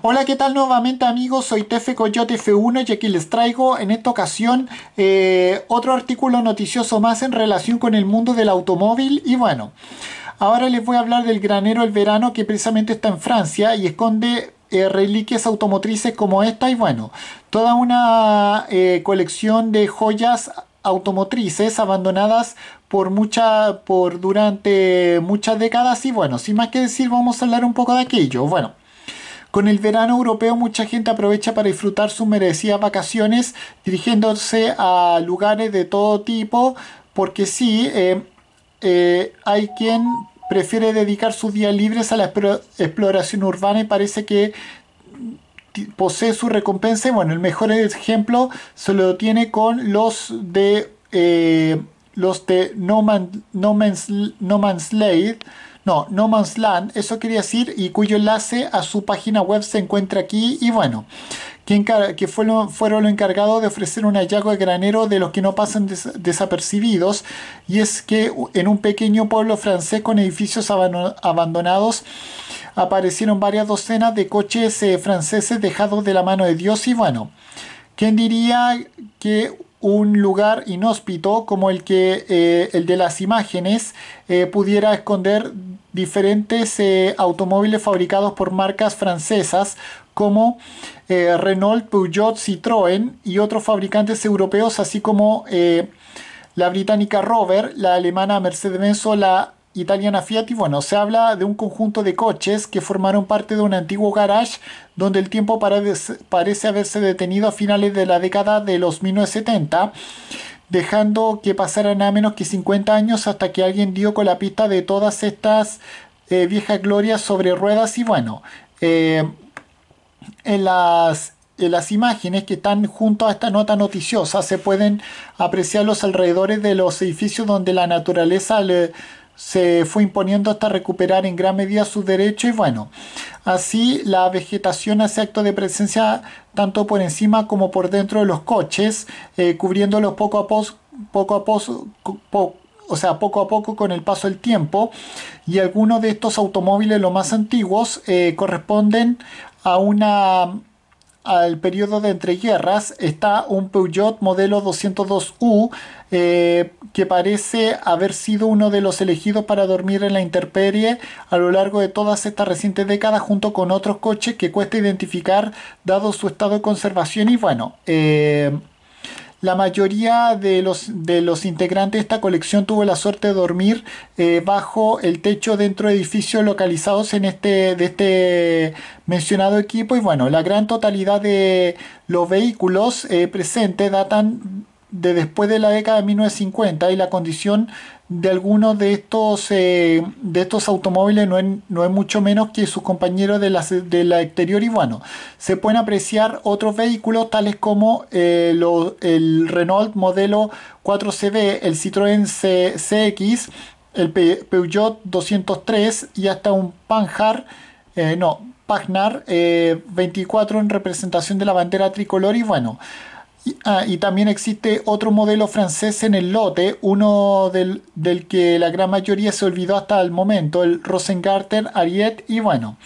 Hola, ¿qué tal nuevamente amigos? Soy Tefe Coyote F1 y aquí les traigo en esta ocasión eh, otro artículo noticioso más en relación con el mundo del automóvil y bueno, ahora les voy a hablar del granero El Verano que precisamente está en Francia y esconde eh, reliquias automotrices como esta y bueno, toda una eh, colección de joyas automotrices abandonadas por mucha por durante muchas décadas y bueno sin más que decir vamos a hablar un poco de aquello bueno con el verano europeo mucha gente aprovecha para disfrutar sus merecidas vacaciones dirigiéndose a lugares de todo tipo porque sí, eh, eh, hay quien prefiere dedicar sus días libres a la exploración urbana y parece que posee su recompensa. Bueno, el mejor ejemplo se lo tiene con los de eh, los de No, Man's, no no, No Man's Land, eso quería decir, y cuyo enlace a su página web se encuentra aquí. Y bueno, quien que fue fueron los encargados de ofrecer un hallazgo de granero de los que no pasan desapercibidos, y es que en un pequeño pueblo francés con edificios abandonados aparecieron varias docenas de coches eh, franceses dejados de la mano de Dios. Y bueno, ¿quién diría que un lugar inhóspito como el que eh, el de las imágenes eh, pudiera esconder diferentes eh, automóviles fabricados por marcas francesas como Renault, Peugeot, Citroën y otros fabricantes europeos así como la británica Rover, la alemana Mercedes-Benz o la italiana Fiat y bueno, se habla de un conjunto de coches que formaron parte de un antiguo garage donde el tiempo parece haberse detenido a finales de la década de los 1970 dejando que pasaran a menos que 50 años hasta que alguien dio con la pista de todas estas eh, viejas glorias sobre ruedas y bueno, eh, en las en las imágenes que están junto a esta nota noticiosa se pueden apreciar los alrededores de los edificios donde la naturaleza le, se fue imponiendo hasta recuperar en gran medida sus derechos y bueno, así la vegetación hace acto de presencia tanto por encima como por dentro de los coches, eh, cubriéndolos poco a poco, poco a poco, o sea, poco a poco con el paso del tiempo y algunos de estos automóviles los más antiguos eh, corresponden a una al periodo de entreguerras está un Peugeot modelo 202U eh, que parece haber sido uno de los elegidos para dormir en la intemperie a lo largo de todas estas recientes décadas junto con otros coches que cuesta identificar dado su estado de conservación y bueno eh, la mayoría de los, de los integrantes de esta colección tuvo la suerte de dormir eh, bajo el techo dentro de edificios localizados en este, de este mencionado equipo y bueno, la gran totalidad de los vehículos eh, presentes datan de después de la década de 1950 y la condición de algunos de estos eh, de estos automóviles no es, no es, mucho menos que sus compañeros de la, exterior y bueno se pueden apreciar otros vehículos tales como eh, el Renault modelo 4CB el Citroën CX el Peugeot 203 y hasta un Panhard eh, no Pagnar 24 en representación de la bandera tricolor y bueno Ah, y, también existe otro modelo francés en el lote, uno del, que la gran mayoría se olvidó hasta el momento, el Rosengarten, Ariet y bueno.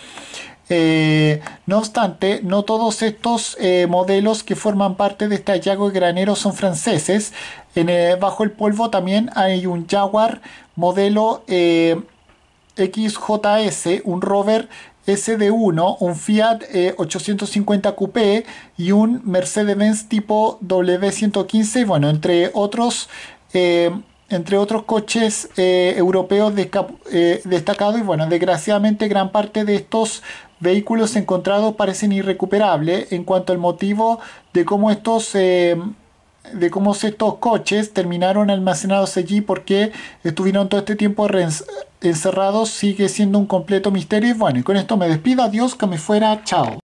Eh, no obstante, no todos estos eh, modelos que forman parte de este hallazgo de granero son franceses. En, eh, bajo el polvo también hay un Jaguar modelo XJS, un rover SD1, un Fiat 850 eh, QP y un Mercedes-Benz tipo W115, bueno, entre otros, eh, entre otros coches eh, europeos destacados y bueno, desgraciadamente gran parte de estos vehículos encontrados parecen irrecuperables en cuanto al motivo de cómo estos de cómo estos coches terminaron almacenados allí porque estuvieron todo este tiempo encerrados sigue siendo un completo misterio. Y bueno, y con esto me despido. Adiós, que me fuera. Chao.